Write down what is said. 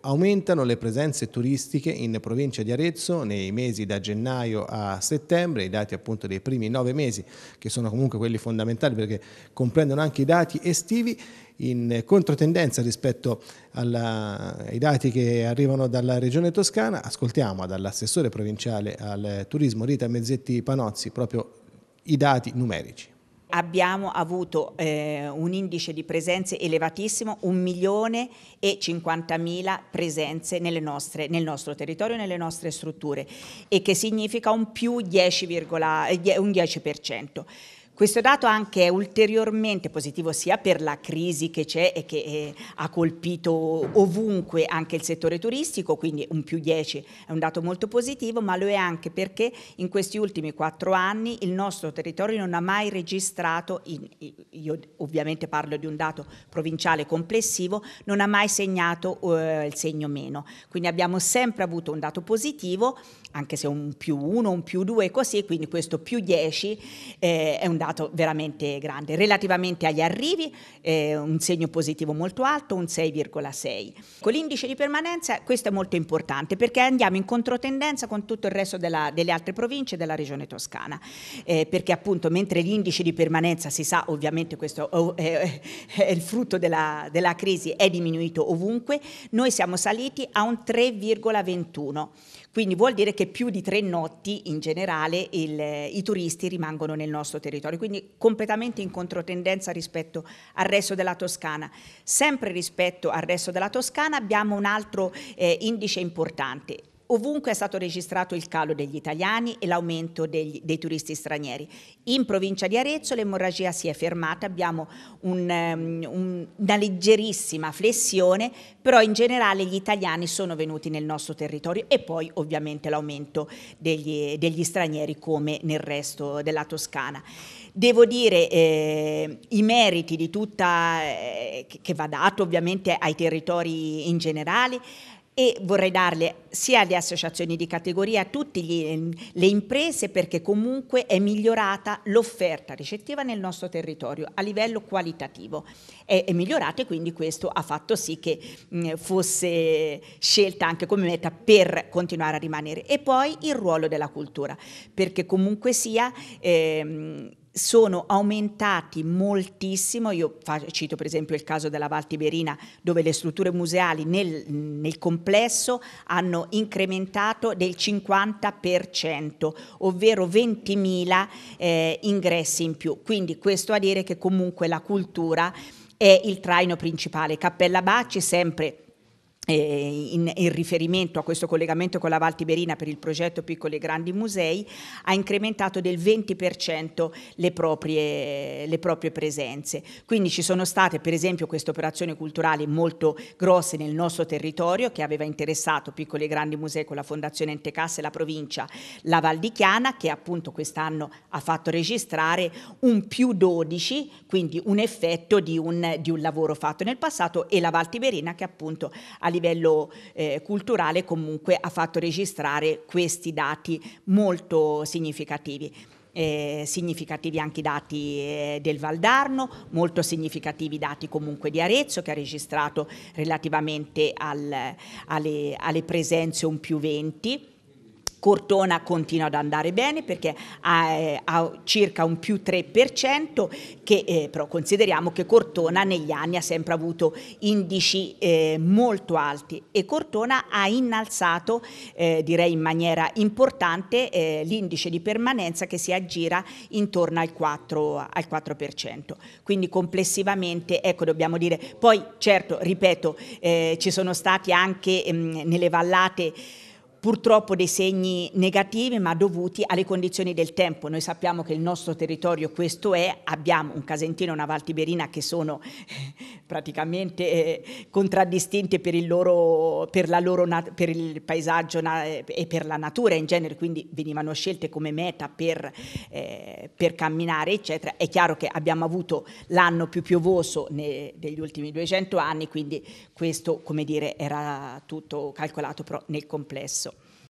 Aumentano le presenze turistiche in provincia di Arezzo nei mesi da gennaio a settembre, i dati appunto dei primi nove mesi che sono comunque quelli fondamentali perché comprendono anche i dati estivi in controtendenza rispetto alla, ai dati che arrivano dalla regione toscana. Ascoltiamo dall'assessore provinciale al turismo Rita Mezzetti Panozzi proprio i dati numerici abbiamo avuto eh, un indice di presenze elevatissimo, 1 milione e 50 mila presenze nostre, nel nostro territorio, nelle nostre strutture e che significa un più 10, un 10%. Questo dato anche è ulteriormente positivo sia per la crisi che c'è e che eh, ha colpito ovunque anche il settore turistico, quindi un più 10 è un dato molto positivo, ma lo è anche perché in questi ultimi quattro anni il nostro territorio non ha mai registrato, in, io ovviamente parlo di un dato provinciale complessivo, non ha mai segnato eh, il segno meno. Quindi abbiamo sempre avuto un dato positivo, anche se un più 1, un più 2 e così, quindi questo più 10 eh, è un dato risultato veramente grande. Relativamente agli arrivi, eh, un segno positivo molto alto, un 6,6. Con l'indice di permanenza questo è molto importante perché andiamo in controtendenza con tutto il resto della, delle altre province della regione toscana, eh, perché appunto mentre l'indice di permanenza si sa ovviamente questo è, oh, eh, eh, è il frutto della, della crisi, è diminuito ovunque, noi siamo saliti a un 3,21. Quindi vuol dire che più di tre notti in generale il, i turisti rimangono nel nostro territorio, quindi completamente in controtendenza rispetto al resto della Toscana. Sempre rispetto al resto della Toscana abbiamo un altro eh, indice importante, Ovunque è stato registrato il calo degli italiani e l'aumento degli, dei turisti stranieri. In provincia di Arezzo l'emorragia si è fermata, abbiamo un, um, una leggerissima flessione, però in generale gli italiani sono venuti nel nostro territorio e poi ovviamente l'aumento degli, degli, stranieri come nel resto della Toscana. Devo dire eh, i meriti di tutta, eh, che va dato ovviamente ai territori in generale, e vorrei darle sia alle associazioni di categoria, a tutte le imprese perché comunque è migliorata l'offerta ricettiva nel nostro territorio a livello qualitativo, è, è migliorata e quindi questo ha fatto sì che mh, mm, fosse scelta anche come meta per continuare a rimanere. E poi il ruolo della cultura, perché comunque sia... Ehm, sono aumentati moltissimo, io cito per esempio il caso della Val Tiberina dove le strutture museali nel, nel complesso hanno incrementato del 50%, ovvero 20.000 eh, ingressi in più, quindi questo a dire che comunque la cultura è il traino principale. Cappella Bacci sempre eh, in, in, riferimento a questo collegamento con la Val Tiberina per il progetto Piccoli e Grandi Musei, ha incrementato del 20% le proprie, le proprie, presenze. Quindi ci sono state per esempio queste operazioni culturali molto grosse nel nostro territorio che aveva interessato Piccoli e Grandi Musei con la Fondazione Entecasse e la provincia La Val di Chiana che appunto quest'anno ha fatto registrare un più 12, quindi un effetto di un, di un lavoro fatto nel passato e la Val Tiberina che appunto all'interno livello eh, culturale comunque ha fatto registrare questi dati molto significativi. Eh, significativi anche i dati eh, del Valdarno, molto significativi i dati comunque di Arezzo che ha registrato relativamente al, alle, alle presenze un più 20 Cortona continua ad andare bene perché ha, eh, ha circa un più 3%, che, eh, però consideriamo che Cortona negli anni ha sempre avuto indici eh, molto alti e Cortona ha innalzato, eh, direi in maniera importante, eh, l'indice di permanenza che si aggira intorno al 4%, al 4%. Quindi complessivamente, ecco dobbiamo dire, poi certo, ripeto, eh, ci sono stati anche mh, ehm, nelle vallate purtroppo dei segni negativi ma dovuti alle condizioni del tempo. Noi sappiamo che il nostro territorio questo è, abbiamo un Casentino e una Valtiberina che sono eh, praticamente eh, contraddistinte per il, loro, per loro, per il paesaggio e per la natura in genere, quindi venivano scelte come meta per, eh, per camminare eccetera. È chiaro che abbiamo avuto l'anno più piovoso degli ultimi 200 anni, quindi questo come dire era tutto calcolato però nel complesso.